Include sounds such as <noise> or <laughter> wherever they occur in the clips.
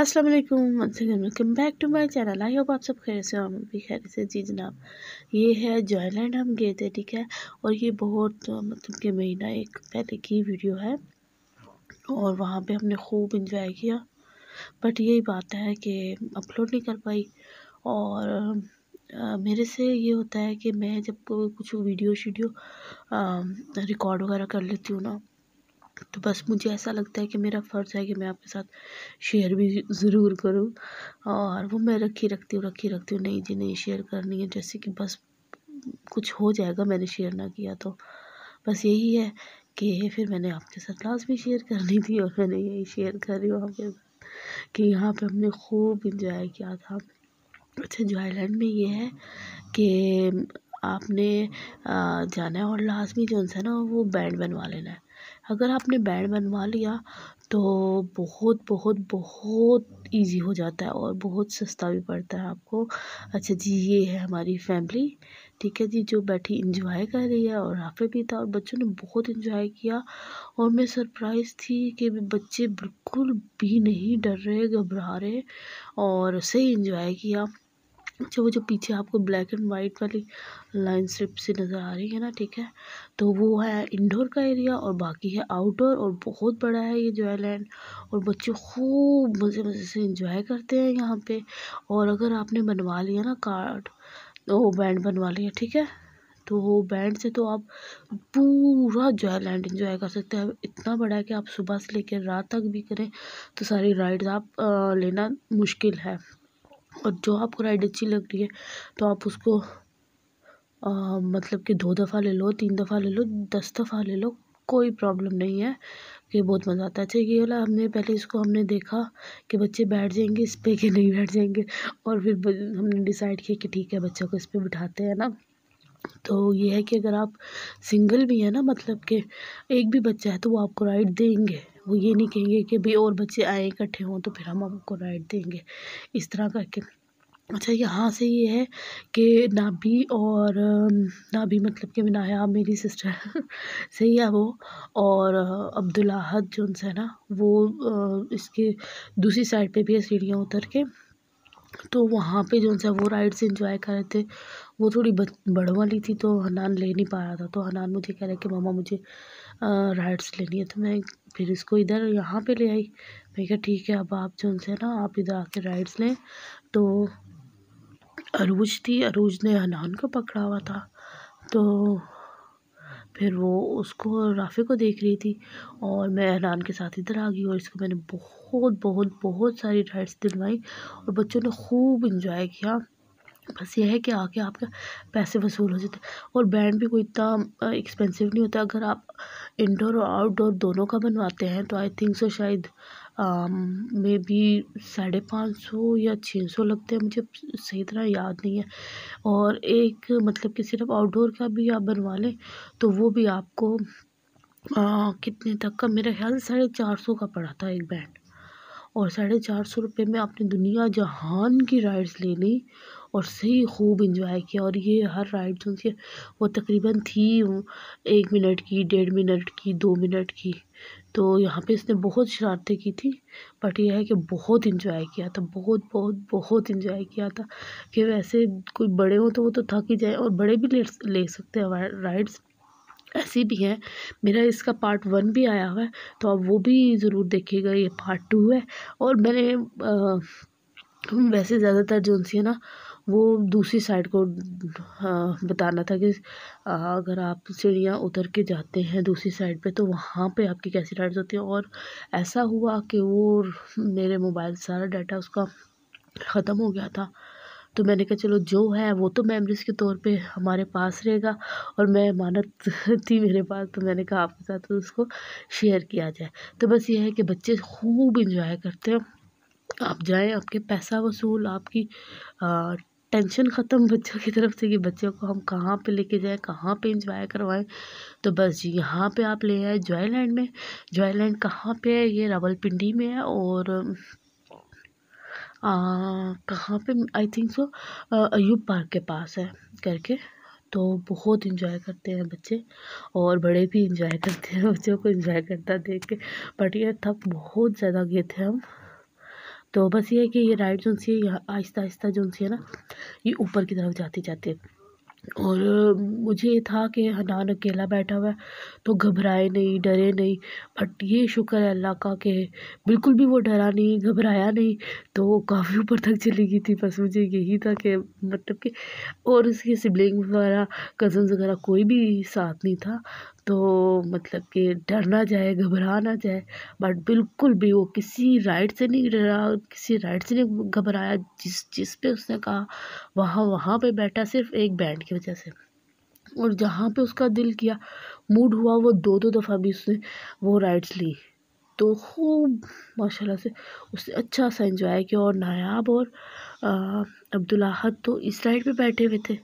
अस्सलाम वालेकुम once again welcome back to my channel I hope आप सब खैर से हम भी खैर से जी जनाब ये है जॉयलैंड हम गए थे ठीक है और ये बहुत मतलब कि महीना एक पहले की वीडियो है और वहाँ पे हमने खूब इंजॉय किया बट यही बात है कि अपलोड नहीं कर पाई और आ, मेरे से ये होता है कि मैं जब कुछ वीडियो शीडियो रिकॉर्ड वगैरह कर लेती हूँ ना तो बस मुझे ऐसा लगता है कि मेरा फ़र्ज़ है कि मैं आपके साथ शेयर भी ज़रूर करूँ और वो मैं रखी रखती हूँ रखी रखती हूँ नहीं जी नहीं शेयर करनी है जैसे कि बस कुछ हो जाएगा मैंने शेयर ना किया तो बस यही है कि फिर मैंने आपके साथ लास्ट भी शेयर करनी थी और मैंने यही शेयर कर रही हूँ आपके साथ कि यहाँ पर हमने खूब इंजॉय किया था अच्छा जॉयलैंड में ये है कि आपने जाना है और लाजमी जो है ना वो बैंड बनवा लेना है अगर आपने बैंड बनवा लिया तो बहुत बहुत बहुत इजी हो जाता है और बहुत सस्ता भी पड़ता है आपको अच्छा जी ये है हमारी फैमिली ठीक है जी जो बैठी इंजॉय कर रही है और राफे भी था और बच्चों ने बहुत इंजॉय किया और मैं सरप्राइज़ थी कि बच्चे बिल्कुल भी नहीं डर रहे घबरा रहे और सही इंजॉय किया अच्छा वो जो पीछे आपको ब्लैक एंड वाइट वाली लाइन स्ट्रिप से नज़र आ रही है ना ठीक है तो वो है इंडोर का एरिया और बाकी है आउटडोर और बहुत बड़ा है ये जो है लैंड और बच्चे खूब मज़े मज़े से इंजॉय करते हैं यहाँ पे और अगर आपने बनवा लिया ना कार्ड तो बैंड बनवा लिया ठीक है तो वो बैंड से तो आप पूरा जो है लैंड इन्जॉय कर सकते हैं इतना बड़ा है कि आप सुबह से लेकर रात तक भी करें तो सारी राइड्स आप लेना मुश्किल है और जो आपको राइड अच्छी लग रही है तो आप उसको आ, मतलब कि दो दफ़ा ले लो तीन दफ़ा ले लो दस दफ़ा ले लो कोई प्रॉब्लम नहीं है कि बहुत मज़ा आता है अच्छा ये वाला हमने पहले इसको हमने देखा कि बच्चे बैठ जाएंगे इस पर कि नहीं बैठ जाएंगे और फिर हमने डिसाइड किया कि ठीक है बच्चों को इस पर बिठाते हैं ना तो ये है कि अगर आप सिंगल भी हैं ना मतलब कि एक भी बच्चा है तो वो आपको राइड देंगे वो ये नहीं कहेंगे कि भाई और बच्चे आए इकट्ठे हों तो फिर हम आपको राइड देंगे इस तरह करके अच्छा यहाँ से ये है कि नाभी और नाभी मतलब कि विनाया मेरी सिस्टर <laughs> सही है वो और अब्दुल्लाहद जो उनसे है ना वो इसके दूसरी साइड पे भी है सीढ़ियाँ उतर के तो वहाँ पे जो है वो राइड्स इंजॉय कर रहे थे वो थोड़ी बड़ वाली थी तो हनान ले नहीं पा रहा था तो हनान मुझे कह रहा है कि मामा मुझे राइड्स लेनी है तो मैं फिर इसको इधर यहाँ पे ले आई मैं कहा ठीक है अब आप जो है ना आप इधर आके राइड्स लें तो अरूज थी अरूज ने हनान को पकड़ा हुआ था तो फिर वो उसको राफ़ी को देख रही थी और मैं एहरान के साथ इधर आ गई और इसको मैंने बहुत बहुत बहुत सारी राइड्स दिलवाई और बच्चों ने खूब इंजॉय किया बस ये है कि आके आपके पैसे वसूल हो जाते और बैंड भी कोई इतना एक्सपेंसिव नहीं होता अगर आप इंडोर और आउटडोर दोनों का बनवाते हैं तो आई थिंक सो शायद मे बी साढ़े पाँच सौ या छः सौ लगते हैं मुझे सही तरह याद नहीं है और एक मतलब कि सिर्फ आउटडोर का भी आप बनवा लें तो वो भी आपको कितने तक का मेरा ख्याल साढ़े चार सौ का पड़ा था एक बैंड और साढ़े चार सौ रुपये में आपने दुनिया जहान की राइड्स ले ली और सही खूब इंजॉय किया और ये हर राइड जो थी वो तकरीबन थी एक मिनट की डेढ़ मिनट की दो मिनट की तो यहाँ पे इसने बहुत शरारतें की थी बट यह है कि बहुत इंजॉय किया था बहुत बहुत बहुत इंजॉय किया था कि वैसे कोई बड़े हों तो वो तो थक ही जाए और बड़े भी ले, ले सकते हैं राइड्स ऐसी भी है मेरा इसका पार्ट वन भी आया हुआ है तो आप वो भी ज़रूर देखिएगा ये पार्ट टू है और मैंने आ, वैसे ज़्यादातर जो है ना वो दूसरी साइड को हाँ, बताना था कि अगर आप सीढ़ियाँ उतर के जाते हैं दूसरी साइड पे तो वहाँ पे आपकी कैसी राइड्स होती हैं और ऐसा हुआ कि वो मेरे मोबाइल सारा डाटा उसका ख़त्म हो गया था तो मैंने कहा चलो जो है वो तो मेमोरीज़ के तौर पे हमारे पास रहेगा और मैं मानत <laughs> थी मेरे पास तो मैंने कहा आपके साथ तो उसको शेयर किया जाए तो बस ये है कि बच्चे खूब इंजॉय करते हैं आप जाएं आपके पैसा वसूल आपकी टेंशन ख़त्म बच्चों की तरफ से कि बच्चों को हम कहाँ पे लेके जाएं कहाँ पे इंजॉय करवाएं तो बस जी यहाँ पे आप ले आए जॉयलैंड में जॉयलैंड कहाँ पे है ये रावलपिंडी में है और कहाँ पे I think so Ayub park के पास है करके तो बहुत इंजॉय करते हैं बच्चे और बड़े भी इंजॉय <laughs> करते हैं बच्चों को इंजॉय करता देख के बट ये थक बहुत ज़्यादा गए थे हम तो बस ये है कि ये राइट जो सी है आहिस्ता आहिस्ता जो सी है ना ये ऊपर की तरफ जाती जाती है और मुझे ये था कि हनान अकेला बैठा हुआ है तो घबराए नहीं डरे नहीं बट ये शुक्र है अल्लाह का कि बिल्कुल भी वो डरा नहीं घबराया नहीं तो वो काफ़ी ऊपर तक चली गई थी बस मुझे यही था कि मतलब कि और उसकी सिबलिंग वगैरह कज़न वगैरह कोई भी साथ नहीं था तो मतलब कि डर ना जाए घबरा ना जाए बट बिल्कुल भी वो किसी राइड से नहीं डरा किसी राइड से नहीं घबराया जिस जिस पे उसने कहा वहाँ वहाँ पे बैठा सिर्फ एक बैंड की वजह से और जहाँ पे उसका दिल किया मूड हुआ वो दो दो दफ़ा भी उसने वो राइड्स ली तो खूब माशाल्लाह से उसने अच्छा सा इंजॉय किया और नायाब और अब्दुल्लाहद तो इस राइड पे बैठे हुए थे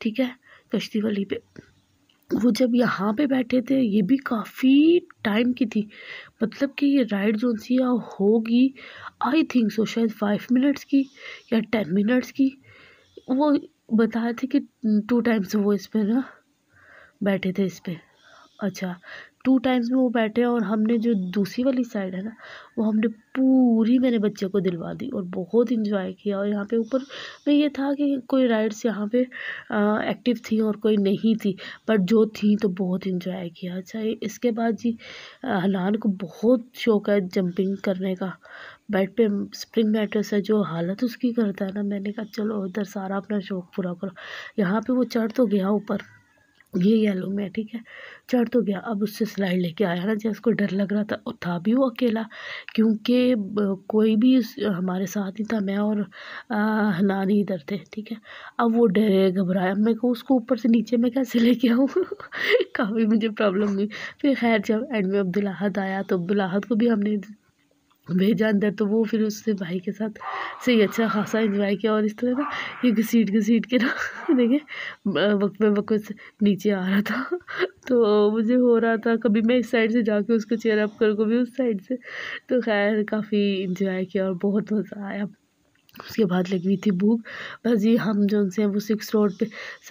ठीक है कश्ती वाली पे वो जब यहाँ पे बैठे थे ये भी काफ़ी टाइम की थी मतलब कि ये राइड जो सी होगी आई थिंक सो शायद फाइव मिनट्स की या टेन मिनट्स की वो बताए थे कि टू टाइम्स वो इस पर ना बैठे थे इस पर अच्छा टू टाइम्स में वो बैठे और हमने जो दूसरी वाली साइड है ना वो हमने पूरी मैंने बच्चे को दिलवा दी और बहुत इंजॉय किया और यहाँ पे ऊपर में ये था कि कोई राइड्स यहाँ पे एक्टिव थी और कोई नहीं थी बट जो थी तो बहुत इंजॉय किया अच्छा इसके बाद जी हलान को बहुत शौक है जंपिंग करने का बेड पे स्प्रिंग मैट्रेस है जो हालत उसकी करता है ना मैंने कहा चलो इधर सारा अपना शौक पूरा करो यहाँ पे वो चढ़ तो गया ऊपर ये येलो में ठीक है चढ़ तो गया अब उससे स्लाइड लेके आया ना जैसे उसको डर लग रहा था और था भी वो अकेला क्योंकि कोई भी हमारे साथ नहीं था मैं और हनानी इधर थे ठीक है अब वो डरे घबराया मैं कहूँ उसको ऊपर से नीचे मैं कैसे लेके आऊँ <laughs> काफ़ी मुझे प्रॉब्लम हुई फिर खैर जब एंड में अब्दुल आया तो अब्दुल अहद को भी हमने भेजा अंदर तो वो फिर उससे भाई के साथ सही अच्छा खासा इंजॉय किया और इस तरह ना ये घसीट घसीट के ना <laughs> देखे वक्त में वक्त से नीचे आ रहा था <laughs> तो मुझे हो रहा था कभी मैं इस साइड से जाके उसको चेयर अप कर कभी उस साइड से तो खैर काफ़ी इंजॉय किया और बहुत मज़ा आया उसके बाद लगी हुई थी भूख बस ये हम जो उनसे वो सिक्स रोड पे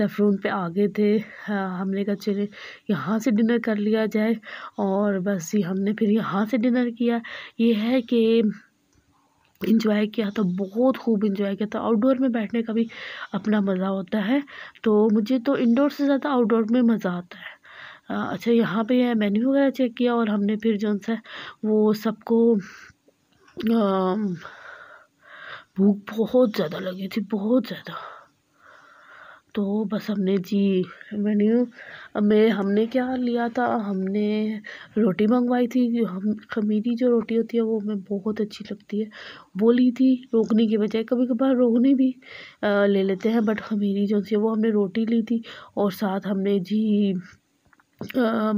रोड पे आ गए थे हाँ, हमने कहा चले यहाँ से डिनर कर लिया जाए और बस ये हमने फिर यहाँ से डिनर किया ये है कि इंजॉय किया था तो बहुत खूब इंजॉय किया था तो आउटडोर में बैठने का भी अपना मज़ा होता है तो मुझे तो इंडोर से ज़्यादा आउटडोर में मज़ा आता है अच्छा यहाँ पे यह मेन्यू वगैरह चेक किया और हमने फिर जो सा वो सबको भूख बहुत ज़्यादा लगी थी बहुत ज़्यादा तो बस हमने जी मेन्यू में हमने क्या लिया था हमने रोटी मंगवाई थी हम खमीरी जो रोटी होती है वो हमें बहुत अच्छी लगती है वो ली थी रोकने के बजाय कभी कभार रोकने भी ले लेते हैं बट खमीरी जो थी वो हमने रोटी ली थी और साथ हमने जी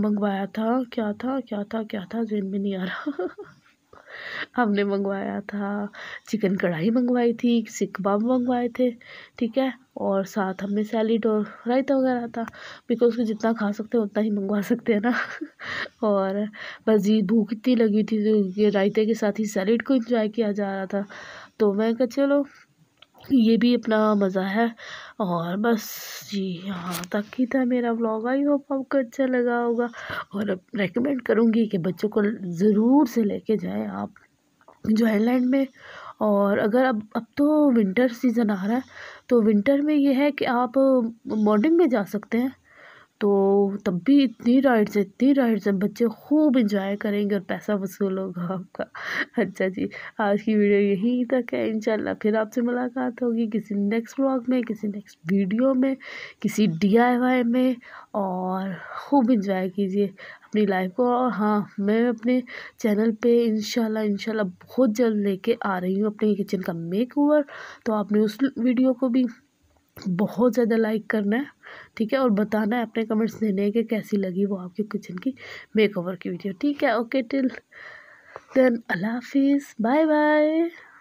मंगवाया था क्या था क्या था क्या था जेन में नहीं आ रहा <laughs> हमने मंगवाया था चिकन कढ़ाई मंगवाई थी सिक कबाब मंगवाए थे ठीक है और साथ हमने सैलड और रायता वगैरह था बिकॉज जितना खा सकते हैं उतना ही मंगवा सकते हैं ना <laughs> और जी भूख इतनी लगी थी ये रायते के साथ ही सैलड को इंजॉय किया जा रहा था तो मैं कहा चलो ये भी अपना मज़ा है और बस जी यहाँ तक ही था मेरा ब्लॉग आई होप आपको अच्छा लगा होगा और अब रेकमेंड करूँगी कि बच्चों को ज़रूर से लेके जाएं आप जो आइलैंड में और अगर अब अब तो विंटर सीज़न आ रहा है तो विंटर में ये है कि आप मॉर्निंग में जा सकते हैं तो तब भी इतनी राइड्स से इतनी राइड्स से बच्चे खूब इंजॉय करेंगे और पैसा वसूल होगा आपका अच्छा जी आज की वीडियो यहीं तक है इंशाल्लाह फिर आपसे मुलाकात होगी किसी नेक्स्ट व्लॉग में किसी नेक्स्ट वीडियो में किसी डीआईवाई में और खूब इंजॉय कीजिए अपनी लाइफ को और हाँ मैं अपने चैनल पे इनशाला इनशाला बहुत जल्द लेके आ रही हूँ अपने किचन का मेक ओवर तो आपने उस वीडियो को भी बहुत ज़्यादा लाइक करना है ठीक है और बताना है अपने कमेंट्स देने हैं कि कैसी लगी वो आपकी किचन की मेकओवर की वीडियो ठीक है ओके टिल देन अल्लाह हाफिज़ बाय बाय